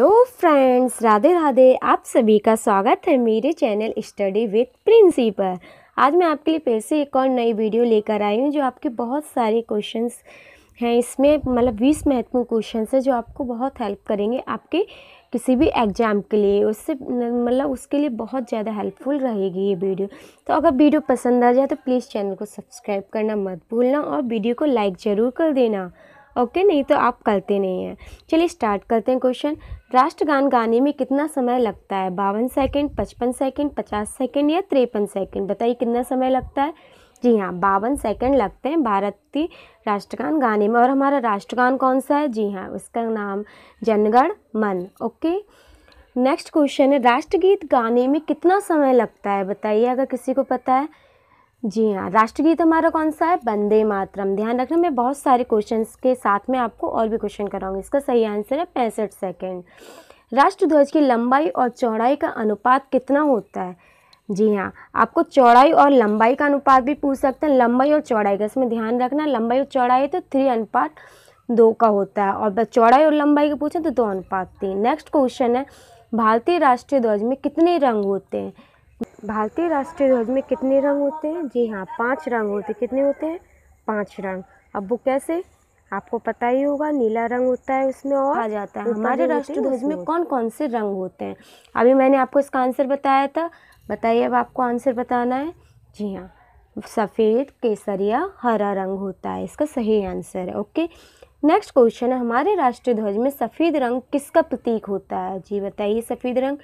hello friends Radhe Radhe आप सभी का स्वागत है मेरे चैनल स्टडी विथ प्रिंसी पर आज मैं आपके लिए फिर से एक और नई वीडियो लेकर आई हूँ जो आपके बहुत सारे क्वेश्चंस हैं इसमें मतलब बीस महत्वपूर्ण क्वेश्चन है जो आपको बहुत हेल्प करेंगे आपके किसी भी एग्ज़ाम के लिए उससे मतलब उसके लिए बहुत ज़्यादा हेल्पफुल रहेगी ये वीडियो तो अगर वीडियो पसंद आ जाए तो प्लीज़ चैनल को सब्सक्राइब करना मत भूलना और वीडियो को लाइक ज़रूर कर देना ओके नहीं तो आप करते नहीं हैं चलिए स्टार्ट करते हैं क्वेश्चन राष्ट्रगान गाने में कितना समय लगता है बावन सेकंड पचपन सेकंड पचास सेकंड या तिरपन सेकंड बताइए कितना समय लगता है जी हाँ बावन सेकंड लगते हैं भारतीय राष्ट्रगान गाने में और हमारा राष्ट्रगान कौन सा है जी हाँ उसका नाम जनगण मन ओके नेक्स्ट क्वेश्चन है राष्ट्रगीत गाने में कितना समय लगता है बताइए अगर किसी को पता है जी हाँ राष्ट्रगीत हमारा कौन सा है वंदे मातरम ध्यान रखना मैं बहुत सारे क्वेश्चंस के साथ में आपको और भी क्वेश्चन कराऊंगी इसका सही आंसर है पैंसठ सेकेंड राष्ट्रध्वज की लंबाई और चौड़ाई का अनुपात कितना होता है जी हाँ आपको चौड़ाई और लंबाई का अनुपात भी पूछ सकते हैं लंबाई और चौड़ाई का इसमें ध्यान रखना लंबाई और चौड़ाई तो थ्री अनुपात दो का होता है और चौड़ाई और लंबाई का पूछें तो दो अनुपात तीन नेक्स्ट क्वेश्चन है भारतीय राष्ट्रीय ध्वज में कितने रंग होते हैं भारतीय राष्ट्रीय ध्वज में कितने रंग होते हैं जी हाँ पाँच रंग होते कितने होते हैं पाँच रंग अब वो कैसे आपको पता ही होगा नीला रंग होता है उसमें और आ जाता है हमारे राष्ट्रीय ध्वज में कौन कौन से रंग होते हैं अभी मैंने आपको इसका आंसर बताया था बताइए अब आपको आंसर बताना है जी हाँ सफ़ेद केसरिया हरा रंग होता है इसका सही आंसर है ओके नेक्स्ट क्वेश्चन है हमारे राष्ट्रीय ध्वज में सफ़ेद रंग किसका प्रतीक होता है जी बताइए सफ़ेद रंग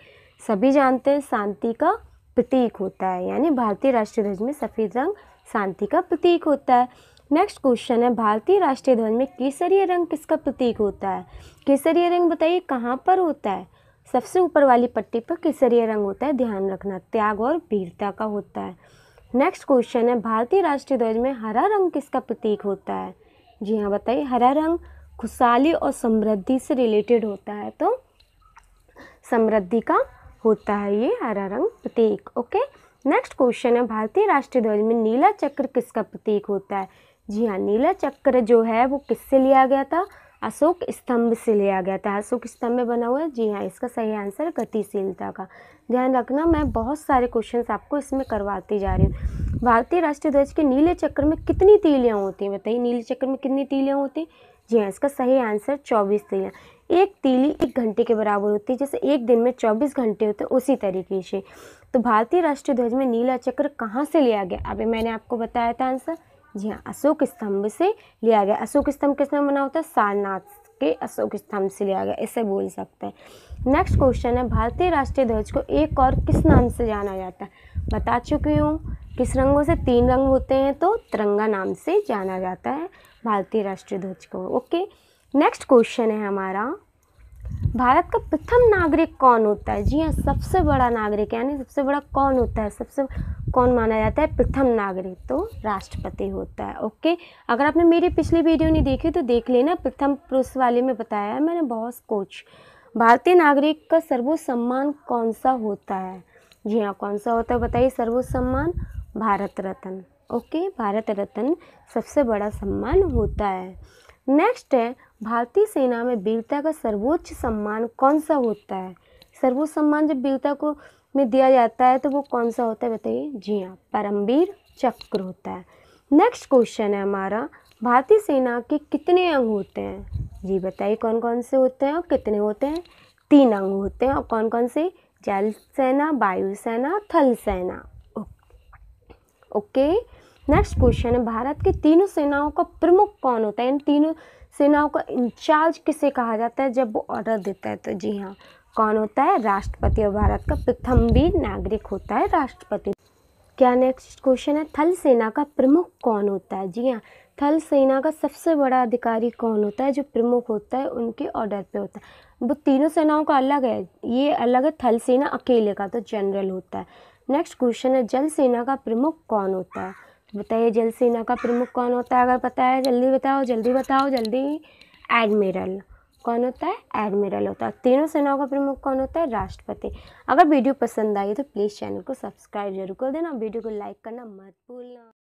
सभी जानते हैं शांति का प्रतीक होता है यानी भारतीय राष्ट्रीय ध्वज में सफ़ेद रंग शांति का प्रतीक होता है नेक्स्ट क्वेश्चन है भारतीय राष्ट्रीय ध्वज में केसरीय रंग किसका प्रतीक होता है केसरीय रंग बताइए कहाँ पर होता है सबसे ऊपर वाली पट्टी पर केसरीय रंग होता है ध्यान रखना त्याग और वीरता का होता है नेक्स्ट क्वेश्चन है भारतीय राष्ट्रीय ध्वज में हरा रंग किसका प्रतीक होता है जी हाँ बताइए हरा रंग खुशहाली और समृद्धि से रिलेटेड होता है तो समृद्धि का होता है ये हरा रंग प्रतीक ओके नेक्स्ट क्वेश्चन है भारतीय राष्ट्रीय ध्वज में नीला चक्र किसका प्रतीक होता है जी हाँ नीला चक्र जो है वो किससे लिया गया था अशोक स्तंभ से लिया गया था अशोक स्तंभ में बना हुआ है जी हाँ इसका सही आंसर गतिशीलता का ध्यान रखना मैं बहुत सारे क्वेश्चन आपको इसमें करवाती जा रही हूँ भारतीय राष्ट्रीय ध्वज के नीले चक्र में कितनी तीलियाँ होती हैं बताइए नीले चक्र में कितनी तीलियाँ होती हैं जी हाँ इसका सही आंसर चौबीस तीलियाँ एक तीली एक घंटे के बराबर होती है जैसे एक दिन में चौबीस घंटे होते हैं उसी तरीके से तो भारतीय राष्ट्रीय ध्वज में नीला चक्र कहाँ से लिया गया अभी मैंने आपको बताया था आंसर जी हाँ अशोक स्तंभ से लिया गया अशोक स्तंभ किसने बना होता है सारनाथ के अशोक स्तंभ से लिया गया इसे बोल सकते हैं नेक्स्ट क्वेश्चन है भारतीय राष्ट्रीय ध्वज को एक और किस नाम से जाना जाता है बता चुकी हूँ किस रंगों से तीन रंग होते हैं तो तिरंगा नाम से जाना जाता है भारतीय राष्ट्रीय ध्वज को ओके नेक्स्ट क्वेश्चन है हमारा भारत का प्रथम नागरिक कौन होता है जी हाँ सबसे बड़ा नागरिक यानी सबसे बड़ा कौन होता है सबसे कौन माना जाता है प्रथम नागरिक तो राष्ट्रपति होता है ओके अगर आपने मेरी पिछली वीडियो नहीं देखी तो देख लेना प्रथम पुरुष वाले में बताया है मैंने बहुत कुछ भारतीय नागरिक का सर्वोच्च सम्मान कौन सा होता है जी हाँ कौन सा होता है बताइए सर्वोच्च सम्मान भारत रत्न ओके भारत रत्न सबसे बड़ा सम्मान होता है नेक्स्ट है भारतीय सेना में वीरता का सर्वोच्च सम्मान कौन सा होता है सर्वोच्च सम्मान जब वीरता को में दिया जाता है तो वो कौन सा होता है बताइए जी हाँ परमवीर चक्र होता है नेक्स्ट क्वेश्चन है हमारा भारतीय सेना के कितने अंग होते हैं जी बताइए कौन कौन से होते हैं और कितने होते हैं तीन अंग होते हैं और कौन कौन से जल सेना वायु सेना थल सेना ओके नेक्स्ट क्वेश्चन है भारत के तीनों सेनाओं का प्रमुख कौन होता है इन तीनों सेनाओं का इंचार्ज किसे कहा जाता है जब वो ऑर्डर देता है तो जी हाँ कौन होता है राष्ट्रपति और भारत का प्रथम भी नागरिक होता है राष्ट्रपति क्या नेक्स्ट क्वेश्चन है थल सेना का प्रमुख कौन होता है जी हाँ थल सेना का सबसे बड़ा अधिकारी कौन होता है जो प्रमुख होता है उनके ऑर्डर पे होता है वो तीनों सेनाओं का अलग है ये अलग है थल सेना अकेले का तो जनरल होता है नेक्स्ट क्वेश्चन है जल सेना का प्रमुख कौन होता है तो बताइए जल सेना का प्रमुख कौन होता है अगर पता है जल्दी बताओ जल्दी बताओ जल्दी एडमिरल कौन होता है एडमिरल होता है तीनों सेनाओं का प्रमुख कौन होता है राष्ट्रपति अगर वीडियो पसंद आई तो प्लीज़ चैनल को सब्सक्राइब जरूर कर देना वीडियो को लाइक करना मत भूलना